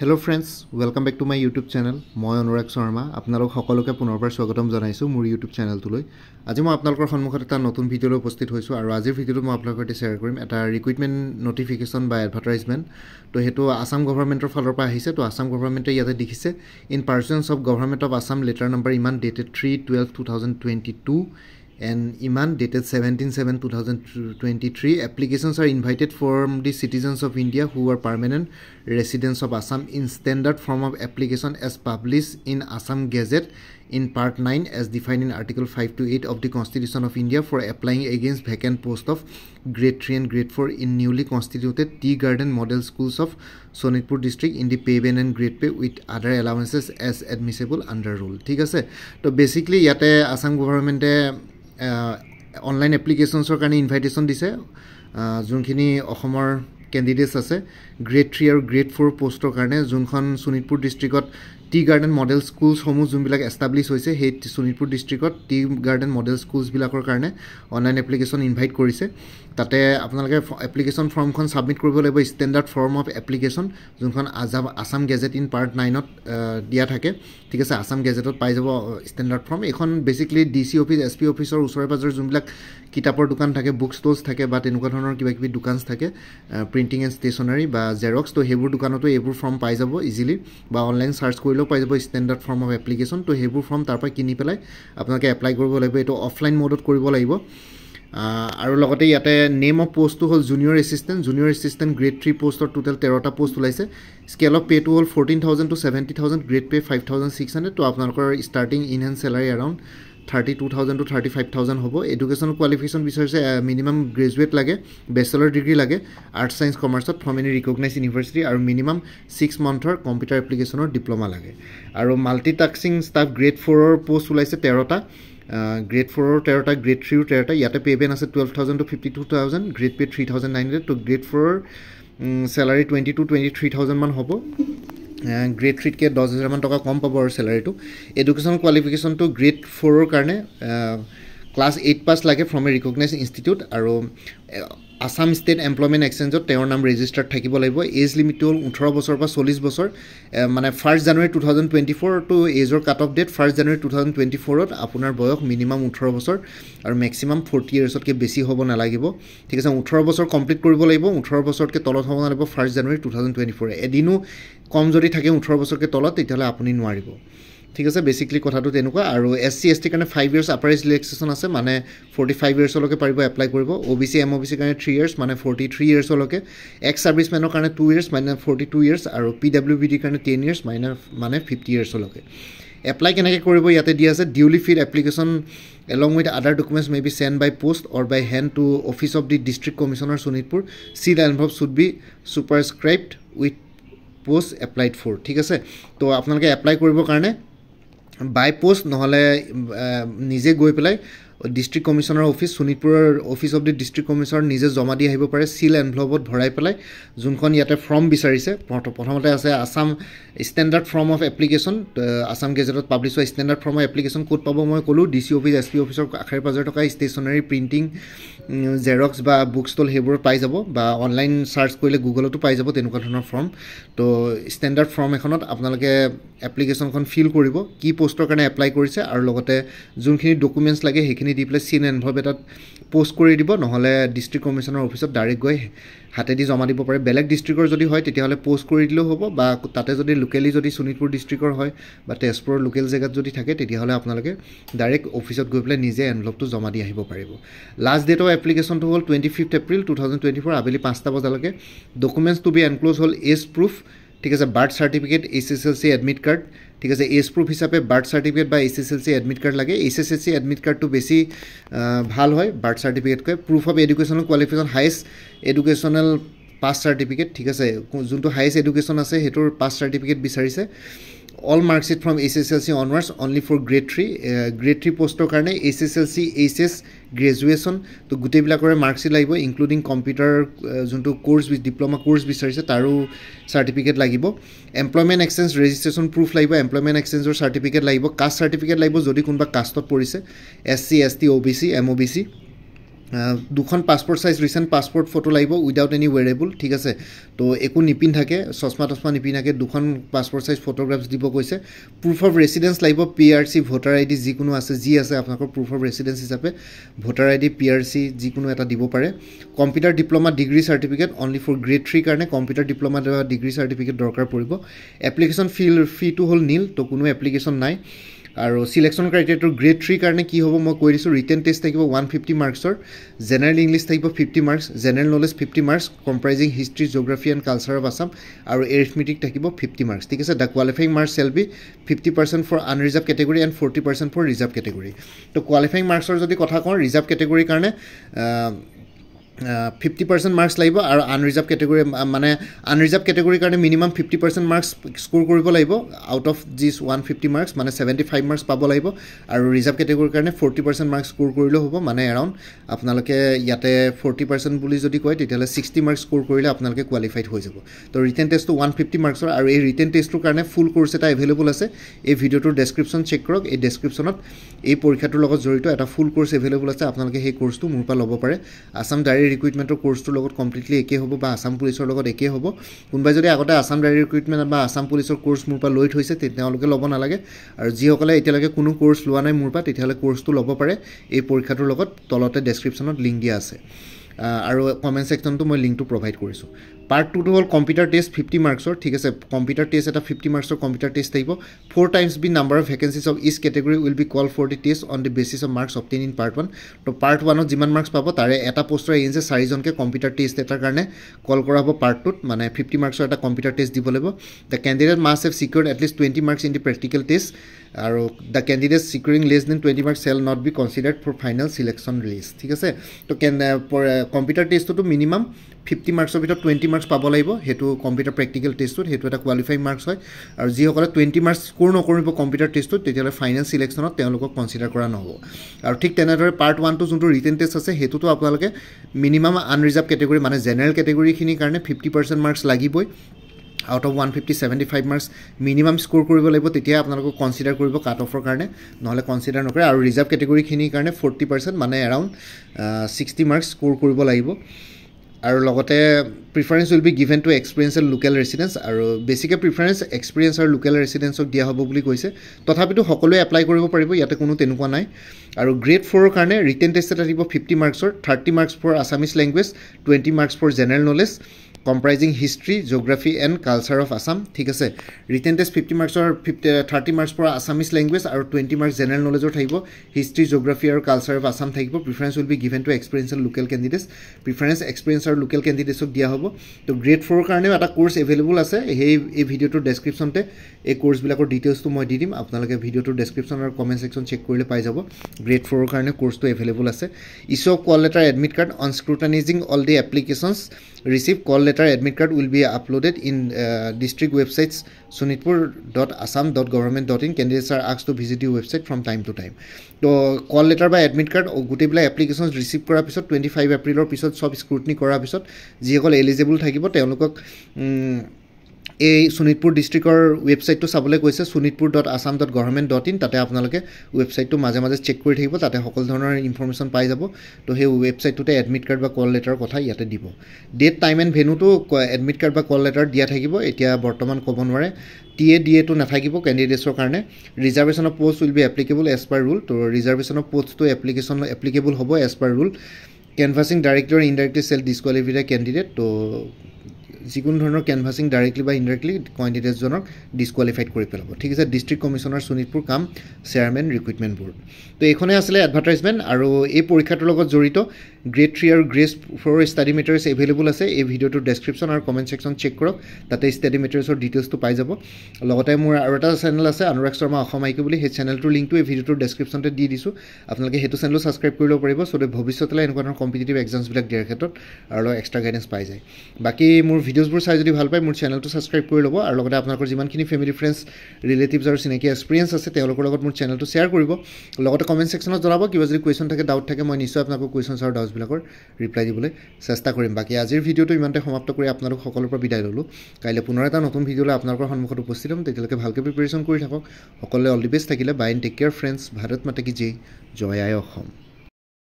hello' friends welcome back to my YouTube channel মই অনুৰাগ শৰ্মা আপোনালোক সকলোকে পুনৰবাৰ স্বাগতম জনাইছোঁ মোৰ ইউটিউব চেনেলটোলৈ আজি মই আপোনালোকৰ সন্মুখত এটা নতুন ভিডিঅ'লৈ উপস্থিত হৈছোঁ আৰু আজিৰ ভিডিঅ'টো মই আপোনালোকৰ সৈতে শ্বেয়াৰ কৰিম এটা ৰিকুইটমেণ্ট নটিফিকেশ্যন বা এডভাৰটাইজমেণ্ট তো সেইটো আছাম গভৰ্ণমেণ্টৰ ফালৰ পৰা আহিছে তো আছাম গভৰ্ণমেণ্টে ইয়াতে দেখিছে in pursuance of government of Assam letter number ইমান dated three twelve two thousand twenty two and ইমান dated seventeen seven two thousand twenty three applications are invited for the citizens of India who are permanent residents of Assam in standard form of application as publish in Assam gazette in part nine as define in article five two eight of the constitution of India for applying against vacant post of grade three and grade four in newly constituted tea garden model schools of Sonitpur district in the pay' band and grade pay' with other allowances as admissible under rule ঠিক আছে তো basically ইয়াতে Assam গভৰ্ণমেণ্টে online এপ্লিকেশ্যনছৰ কাৰণে invitation দিছে যোনখিনি অসমৰ candidates আছে grade three আৰু গ্ৰেড ফ'ৰ পষ্টৰ কাৰণে যোনখন শোণিতপুৰ ডিষ্ট্ৰিক্টত টি গাৰ্ডেন মডেল স্কুলসমূহ যোনবিলাক এষ্টাব্লিছ হৈছে সেই শোণিতপুৰ ডিষ্ট্ৰিকত টি গাৰ্ডেন মডেল স্কুলছবিলাকৰ কাৰণে অনলাইন এপ্লিকেশ্যন ইনভাইট কৰিছে তাতে আপোনালোকে এপ্লিকেশ্যন ফৰ্মখন ছাবমিট কৰিব লাগিব ষ্টেণ্ডাৰ্ড ফৰ্ম অফ এপ্লিকেশ্যন যোনখন Assam Assam gazette in part নাইনত দিয়া থাকে ঠিক আছে আছাম গেজেটত পাই যাব ষ্টেণ্ডাৰ্ড ফৰ্ম এইখন basically D C office S P অফিচৰ ওচৰে পাজৰে যোনবিলাক কিতাপৰ দোকান থাকে বুক ষ্টলছ থাকে বা তেনেকুৱা ধৰণৰ কিবা কিবি দোকানছ থাকে প্ৰিণ্টিং এণ্ড ষ্টেচনাৰী বা জেৰক্স ত' সেইবোৰ দোকানতো এইবোৰ ফৰ্ম পাই যাব ইজিলি বা অনলাইন চাৰ্চ কৰি কৰিলেও পাই যাব ষ্টেণ্ডাৰ্ড ফৰ্ম অফ এপ্লিকেশ্যন ত' সেইবোৰ ফৰ্ম তাৰ পৰা কিনি পেলাই আপোনালোকে এপ্লাই কৰিব লাগিব এইটো অফলাইন মডত কৰিব লাগিব আৰু লগতে ইয়াতে নেম অফ পষ্টটো হ'ল junior assistant junior assistant grade three পোষ্টৰ টোটেল তেৰটা পোষ্ট ওলাইছে স্কেল অফ পে'টো হ'ল fourteen thousand to seventy thousand grade pay' five thousand six hundred ত' আপোনালোকৰ starting in hand salary around thirty two thousand to thirty five thousand হ'ব education qualification বিচাৰিছে minimum graduate লাগে bachelor degree লাগে arts science কমাৰ্চত from any recognise university আৰু minimum six মান্থৰ computer এপ্লিকেশ্যনৰ ডিপ্ল'মা লাগে আৰু মাল্টিটাস্কিং ষ্টাফ গ্ৰেড ফ'ৰৰ পষ্ট ওলাইছে তেৰটা গ্ৰেড ফ'ৰৰ তেৰটা গ্ৰেড থ্ৰীৰ তেৰটা ইয়াতে পে'মেণ্ট আছে twelve thousand to fifty two thousand grade pay' three thousand nine hundred ত' গ্ৰেড ফ'ৰৰ salary twenty two twenty three থাউজেণ্ডমান হ'ব গ্ৰেড থ্ৰীতকৈ দহ হেজাৰমান টকা কম পাব আৰু চেলাৰীটো এডুকেশ্যন কোৱালিফিকেশ্যনটো গ্ৰেড ফ'ৰৰ কাৰণে ক্লাছ এইট পাছ লাগে ফ্ৰম এ ৰিকগনাইজ ইনষ্টিটিউট আৰু আসাম ষ্টেট এমপ্লয়মেণ্ট এক্সেঞ্জত তেওঁৰ নাম ৰেজিষ্টাৰ্ড থাকিব লাগিব এজ লিমিটটো হ'ল ওঠৰ বছৰৰ পৰা চল্লিছ বছৰ মানে first January two thousand twenty four to এজৰ cut off date first January two thousand twenty ফ'ৰত আপোনাৰ বয়স মিনিমাম ওঠৰ বছৰ আৰু মেক্সিমাম ফৰ্টি ইয়েৰ্ছতকৈ বেছি হ'ব নালাগিব ঠিক আছে ওঠৰ বছৰ কমপ্লিট কৰিব লাগিব ওঠৰ বছৰতকৈ তলত হ'ব নালাগিব first January two thousand twenty four এদিনো কম যদি থাকে ওঠৰ বছৰকৈ তলত তেতিয়াহ'লে আপুনি নোৱাৰিব ঠিক আছে বেচিকলি কথাটো তেনেকুৱা আৰু এছ চি এছ টিৰ কাৰণে five years upper age relaxation আছে মানে ফৰ্টি ফাইভ ইয়াৰ্ছলৈকে পাৰিব এপ্লাই কৰিব O' B C M O' B চিৰ কাৰণে থ্ৰী ইয়াৰ্ছ মানে ফৰ্টি থ্ৰী ইয়াৰ্ছলৈকে এক্স ছাৰ্ভিচমেনৰ কাৰণে টু ইয়াৰ্ছ মানে ফৰ্টি টু ইয়াৰ্ছ আৰু পি ডাব্লিউ বি ডিৰ কাৰণে টেন ইয়াৰ্ছ মাইনে মানে ফিফটি ইয়াৰ্ছলৈকে এপ্লাই কেনেকৈ কৰিব ইয়াতে দিয়া আছে duly filled application along with other documents may be send by post or by hand to office of the district commissioner Sonitpur seal envelope should be superscribed with post applied for ঠিক আছে তো আপোনালোকে apply কৰিবৰ কাৰণে বাই post নহ'লে নিজে গৈ পেলাই ডিষ্ট্ৰিক্ট কমিশ্যনৰ অফিচ শোণিতপুৰৰ office of the district commissioner নিজে জমা দি আহিব পাৰে চিল এনভলভত ভৰাই পেলাই যোনখন ইয়াতে ফৰ্ম বিচাৰিছে প্ৰথমতে আছে Assam standard form of application Assam গেজেটত পাব্লিছ হোৱা ষ্টেণ্ডাৰ্ড ফৰ্ম অফ এপ্লিকেশ্যন ক'ত পাব মই ক'লোঁ D C office S P অফিচৰ আশাৰে পাজৰে থকা ষ্টেচনাৰী প্ৰিণ্টিং জেৰক্স বা বুক ষ্টল সেইবোৰ পাই যাব বা অনলাইন চাৰ্চ কৰিলে গুগলতো পাই যাব তেনেকুৱা ধৰণৰ ফৰ্ম তো ষ্টেণ্ডাৰ্ড ফৰ্ম এখনত আপোনালোকে এপ্লিকেশ্যনখন ফিল কৰিব কি পষ্টৰ কাৰণে এপ্লাই কৰিছে আৰু লগতে যোনখিনি ডকুমেণ্টছ লাগে সেইখিনি সেইখিনি দি পেলাই চিন এনভ এটাত পষ্ট কৰি দিব নহ'লে ডিষ্ট্ৰিক্ট কমিশ্যনৰ অফিচত ডাইৰেক্ট গৈ হাতেদি জমা দিব পাৰে বেলেগ ডিষ্ট্ৰিক্টৰ যদি হয় তেতিয়াহ'লে পষ্ট কৰি দিলেও হ'ব বা তাতে যদি লোকেলি যদি শোণিতপুৰ ডিষ্ট্ৰিক্টৰ হয় বা তেজপুৰৰ লোকেল জেগাত যদি থাকে তেতিয়াহ'লে আপোনালোকে ডাইৰেক্ট অফিচত গৈ পেলাই নিজে এনভলভটো জমা দি আহিব পাৰিব লাষ্ট ডেটৰ এপ্লিকেশ্যনটো হ'ল twenty fifth April two thousand twenty four আবেলি পাঁচটা বজালৈকে ডকুমেণ্টছ টু বি এনক্লোজ হ'ল এজ প্ৰুফ ঠিক আছে birth certificate H S L C admit card ঠিক আছে এজ প্ৰুফ হিচাপে বাৰ্থ চাৰ্টিফিকেট বা H S L C admit card লাগে H S L C admit কাৰ্ডটো বেছি ভাল হয় বাৰ্থ চাৰ্টিফিকেটকৈ proof of educational qualification highest educational pass certificate ঠিক আছে যোনটো হায়েষ্ট এডুকেশ্যন আছে সেইটোৰ পাছ চাৰ্টিফিকেট বিচাৰিছে all marksheet from H S L C onwards only for grade three grade three পষ্টৰ কাৰণে H S L C H S graduation তো গোটেইবিলাকৰে মাৰ্কশ্বিট লাগিব ইনক্লুডিং কম্পিউটাৰ যোনটো কৰ্ছ ডিপ্ল'মা কৰ্ছ বিচাৰিছে তাৰো চাৰ্টিফিকেট লাগিব এমপ্লয়মেণ্ট এক্সেঞ্জ ৰেজিষ্ট্ৰেশ্যন প্ৰুফ লাগিব এমপ্লয়মেণ্ট এক্সেঞ্জৰ চাৰ্টিফিকেট লাগিব কাষ্ট চাৰ্টিফিকেট লাগিব যদি কোনোবা কাষ্টত পৰিছে S C S T O' B C M O' B C দুখন passport size recent passport photo লাগিব উইদাউট এনি ৱেৰেবল ঠিক আছে তো একো নিপিন্ধাকে চশমা তচমা নিপিন্ধাকে দুখন পাছপৰ্ট চাইজ ফটোগ্ৰাফছ দিব কৈছে প্ৰুফ অফ ৰেচিডেঞ্চ লাগিব P R C voter I D যিকোনো আছে যি আছে আপোনালোকৰ প্ৰুফ অফ ৰেচিডেঞ্চ হিচাপে voter I D P R C যিকোনো এটা দিব পাৰে computer diploma degree certificate only for grade থ্ৰীৰ কাৰণে কম্পিউটাৰ ডিপ্ল'মা ডিগ্ৰী চাৰ্টিফিকেট দৰকাৰ পৰিব এপ্লিকেশ্যন ফিল ফিটো হ'ল নীল তো কোনো এপ্লিকেশ্যন নাই আৰু চিলেকশ্যন ক্ৰাইটেৰিয়াটো গ্ৰেড থ্ৰীৰ কাৰণে কি হ'ব মই কৈ দিছোঁ ৰিটেন টেষ্ট থাকিব ওৱান ফিফটি মাৰ্কছৰ জেনেৰেল ইংলিছ থাকিব fifty marks general knowledge fifty marks comprising history geography and culture of Assam আৰু এৰিথমেটিক থাকিব ফিফটি মাৰ্কছ ঠিক আছে the qualifying marks shall be fifty percent for unreserved category and forty percent for reserved category ত' qualifying মাৰ্কছৰ যদি কথা কওঁ reserve কেটেগৰীৰ কাৰণে ফিফটি পাৰ্চেণ্ট মাৰ্কছ লাগিব আৰু আনৰিজাৰ্ভ কেটেগৰী মানে আনৰিজাৰ্ভ কেটেগৰীৰ কাৰণে minimum fifty percent marks score কৰিব লাগিব out of which one fifty marks মানে ছেভেণ্টি ফাইভ মাৰ্কছ পাব লাগিব আৰু ৰিজাৰ্ভ কেটেগৰীৰ কাৰণে ফৰ্টি পাৰ্চেণ্ট মাৰ্কছ স্ক'ৰ কৰিলেও হ'ব মানে এৰাউণ্ড আপোনালোকে ইয়াতে ফৰ্টি পাৰ্চেণ্ট বুলি যদি কয় তেতিয়াহ'লে ছিক্সটি মাৰ্কছ স্ক'ৰ কৰিলে আপোনালোকে কোৱালিফাইড হৈ যাব তো ৰিটেন টেষ্টটো ওৱান ফিফটি মাৰ্কছৰ আৰু এই ৰিটেন টেষ্টটোৰ কাৰণে ফুল কৰ্চ এটা এভেইলেবল আছে এই ভিডিঅ'টোৰ ডেছক্ৰিপশ্যন চেক কৰক এই ডেছক্ৰিপশ্যনত এই পৰীক্ষাটোৰ লগত জড়িত এটা ফুল কৰ্চ এভেইলেবল আছে আপোনালোকে সেই কৰ্চটো মোৰ পৰা ল'ব পাৰে আছাম ডায়েৰী ডায়েৰী ৰিক্ৰুইটমেণ্টৰ কৰ্চটোৰ লগত কমপ্লিটলি একেই হ'ব বা আছাম পুলিচৰ লগত একেই হ'ব কোনোবাই যদি আগতে আছাম ডায়েৰী ৰিক্ৰুইটমেণ্ট বা আছাম পুলিচৰ কৰ্চ মোৰ পৰা লৈ থৈছে তেওঁলোকে ল'ব নালাগে আৰু যিসকলে এতিয়ালৈকে কোনো কৰ্চ লোৱা নাই মোৰ পৰা তেতিয়াহ'লে কৰ্চটো ল'ব পাৰে এই পৰীক্ষাটোৰ লগত তলতে ডেছক্ৰিপশ্যনত লিংক দিয়া আছে আৰু কমেণ্ট ছেকশ্যনটো মই লিংকটো প্ৰভাইড কৰিছোঁ পাৰ্ট টুটো হ'ল কম্পিউটাৰ টেষ্ট ফিফটি মাৰ্কছৰ ঠিক আছে কম্পিউটাৰ টেষ্ট এটা ফিফটি মাৰ্কছৰ কম্পিউটাৰ টেষ্ট থাকিব four times the number of vacancies of each category will be call for the test on the basis of marks obtain in part one ত' পাৰ্ট ওৱানত যিমান মাৰ্কছ পাব তাৰে এটা পষ্টৰ এৰিঞ্জ আছে চাৰিজনকে কম্পিউটাৰ টেষ্ট এটাৰ কাৰণে কল কৰা হ'ব পাৰ্ট টুত মানে ফিফটি মাৰ্কছৰ এটা কম্পিউটাৰ টেষ্ট দিব লাগিব the candidate must have secured at least twenty marks in the practical test আৰু the candidate securing less than twenty mark shall not be considered for final selection list ঠিক আছে তো কেন computer টেষ্টটোতো minimum fifty মাৰ্কছৰ ভিতৰত টুৱেণ্টি মাৰ্কছ পাব লাগিব সেইটো কম্পিউটাৰ প্ৰেক্টিকেল টেষ্টটোত সেইটো এটা কোৱালিফাইং মাৰ্কছ হয় আৰু যিসকলে টুৱেণ্টি মাৰ্কছ স্কোৰ নকৰিব কম্পিউটাৰ টেষ্টটোত তেতিয়াহ'লে ফাইনেল ছিলেকশ্যনত তেওঁলোকক কনচিডাৰ কৰা নহ'ব আৰু ঠিক তেনেদৰে পাৰ্ট ওৱানটো যোনটো ৰিটেন টেষ্ট আছে সেইটোতো আপোনালোকে মিনিমাম আনৰিজাৰ্ভ কেটেগৰী মানে জেনেৰেল কেটেগৰীখিনিৰ কাৰণে ফিফটি পাৰ্চেণ্ট মাৰ্কছ লাগিবই out of one fifty seventy five marks minimum score কৰিব লাগিব তেতিয়া আপোনালোকক কনচিডাৰ কৰিব কাট অফৰ কাৰণে নহ'লে কনচিডাৰ নকৰে আৰু ৰিজাৰ্ভ কেটেগৰীখিনিৰ কাৰণে ফৰ্টি পাৰ্চেণ্ট মানে এৰাউণ্ড ছিক্সটি মাৰ্কছ স্ক'ৰ কৰিব লাগিব আৰু লগতে preference will be given to experience and local residence আৰু বেছিকে প্ৰিফাৰেঞ্চ এক্সপিৰিয়েঞ্চ আৰু লোকেল ৰেচিডেঞ্চক দিয়া হ'ব বুলি কৈছে তথাপিতো সকলোৱে এপ্লাই কৰিব পাৰিব ইয়াতে কোনো তেনেকুৱা নাই আৰু গ্ৰেড ফ'ৰৰ কাৰণে ৰিটেন টেষ্ট এটা দিব ফিফটি মাৰ্কছৰ thirty marks for Assamese language twenty marks for general knowledge comprising history geography and culture of Assam ঠিক আছে ৰিটেন টেষ্ট ফিফটি মাৰ্কছৰ ফিফটি থাৰ্টি মাৰ্কছ পৰা আছামিজ লেংগুৱেজ আৰু টুৱেণ্টি মাৰ্কছ জেনেৰেল নলেজৰ থাকিব হিষ্ট্ৰী জিঅ'গ্ৰাফী আৰু কালচাৰ অফ আছাম থাকিব preference will be given to experience and local candidates preference experience আৰু লোকেল কেণ্ডিডেটছক দিয়া হ'ব তো গ্ৰেড ফ'ৰৰ কাৰণেও এটা কোৰ্ছ এভেইলেবল আছে সেই এই ভিডিঅ'টোৰ ডেছক্ৰিপশ্যনতে এই কোৰ্ছবিলাকৰ ডিটেইলছটো মই দি দিম আপোনালোকে ভিডিঅ'টোৰ ডেছক্ৰিপশ্যন আৰু কমেণ্ট ছেকশ্যন চেক কৰিলে পাই যাব গ্ৰেড ফ'ৰৰ কাৰণে কোৰ্ছটো এভেইলেবল আছে ইছ' call letter admit card on scrutinising all the applications receive call letter letter admit card will be uploaded in district websites Sonitpur dot Assam dot government dot in candidate are আক্স to visit you website from time to time তো call letter বা admit card গোটেইবিলাক application receive কৰাৰ পিছত twenty five এপ্ৰিলৰ পিছত চব স্ক্ৰুটনি কৰাৰ পিছত যিসকল এলিজিবল থাকিব তেওঁলোকক এই শোণিতপুৰ ডিষ্ট্ৰিক্টৰ ৱেবছাইটটো চাবলৈ কৈছে Sonitpur dot Assam dot government dot in তাতে আপোনালোকে ৱেবছাইটটো মাজে মাজে চেক কৰি থাকিব তাতে সকলো ধৰণৰ ইনফৰ্মেশ্যন পাই যাব তো সেই ৱেবছাইটটোতে এডমিট কাৰ্ড বা কল লেটাৰৰ কথা ইয়াতে দিব ডেট টাইম এণ্ড ভেনুটো এডমিট কাৰ্ড বা কল লেটাৰ দিয়া থাকিব এতিয়া বৰ্তমান ক'ব নোৱাৰে টি এ ডি এটো নাথাকিব কেণ্ডিডেটছৰ কাৰণে reservation of post will be applicable as per rule তো ৰিজাৰ্ভেশ্যন অফ পষ্টটো এপ্লিকেশ্যন এপ্লিকেবল হ'ব as per rule canvassing direct or indirectly self disqualified candidate তো যিকোনো ধৰণৰ কেনভাছিং ডাইৰেক্টলি বা ইনডাইৰেক্টলি কেণ্ডিডেটজনক ডিছকোৱালিফাইড কৰি পেলাব ঠিক আছে ডিষ্ট্ৰিক্ট কমিশ্যনৰ শোণিতপুৰ কাম চেয়াৰমেন ৰিক্ৰুইটমেণ্ট বোৰ্ড তো এইখনে আছিলে এডভাৰটাইজমেণ্ট আৰু এই পৰীক্ষাটোৰ লগত জড়িত গ্ৰেড থ্ৰী আৰু গ্ৰেড ফ'ৰৰ ষ্টাডি মেটেৰিয়েলছ এভেইলেবল আছে এই ভিডিঅ'টোৰ ডেছক্ৰিপশ্যন আৰু কমেণ্ট ছেকশ্যন চেক কৰক তাতে ষ্টাডি মেটেৰিয়েলছৰ ডিটেইলছটো পাই যাব লগতে মোৰ আৰু এটা চেনেল আছে অনুৰাগ শৰ্মা অসম আইকি বুলি সেই চেনেলটোৰ লিংকটো এই ভিডিঅ'টোৰ ডেছক্ৰিপশ্যনতে দি দিছোঁ আপোনালোকে সেইটো চেনেলো ছাবস্ক্ৰাইব কৰিব পাৰিব চ' দে ভৱিষ্যতলৈ এনেকুৱা ধৰণৰ কম্পিটেটিভ এক্সামছবিলাক দিয়াৰ ক্ষেত্ৰত আৰু অলপ এক্সট্ৰা গাইডেঞ্চ পাই যায় বাকী মোৰ ভিডিঅ' ভিডিঅ'জবোৰ চাই যদি ভাল পায় মোৰ চেনেলটো ছাবস্ক্ৰাইব কৰি ল'ব আৰু লগতে আপোনালোকৰ যিমানখিনি ফেমিলি ফ্ৰেণ্ডছ ৰিলেটিভছ আৰু চিনাকি এক্সপিৰিয়েঞ্চ আছে তেওঁলোকৰ লগত মোৰ চেনেলটো শ্বেয়াৰ কৰিব লগতে কমেণ্ট ছেকশ্যনত জনাব কিবা যদি কুৱেশ্যন থাকে ডাউট থাকে মই নিশ্চয় আপোনালোকৰ কুৱেশ্যনছ আৰু ডাউটছবিলাকৰ ৰিপ্লাই দিবলৈ চেষ্টা কৰিম বাকী আজিৰ ভিডিঅ'টো ইমানতে সমাপ্ত কৰি আপোনালোক সকলোৰ পৰা বিদায় ল'লোঁ কাইলৈ পুনৰ এটা নতুন ভিডিঅ' লৈ আপোনালোকৰ সন্মুখত উপস্থিত হ'ম তেতিয়ালৈকে ভালকৈ প্ৰিপেৰেশ্যন কৰি থাকক সকলোৱে অল দি বেষ্ট থাকিলে bye and take care friends Bharat মাতে কি জয় আই অসম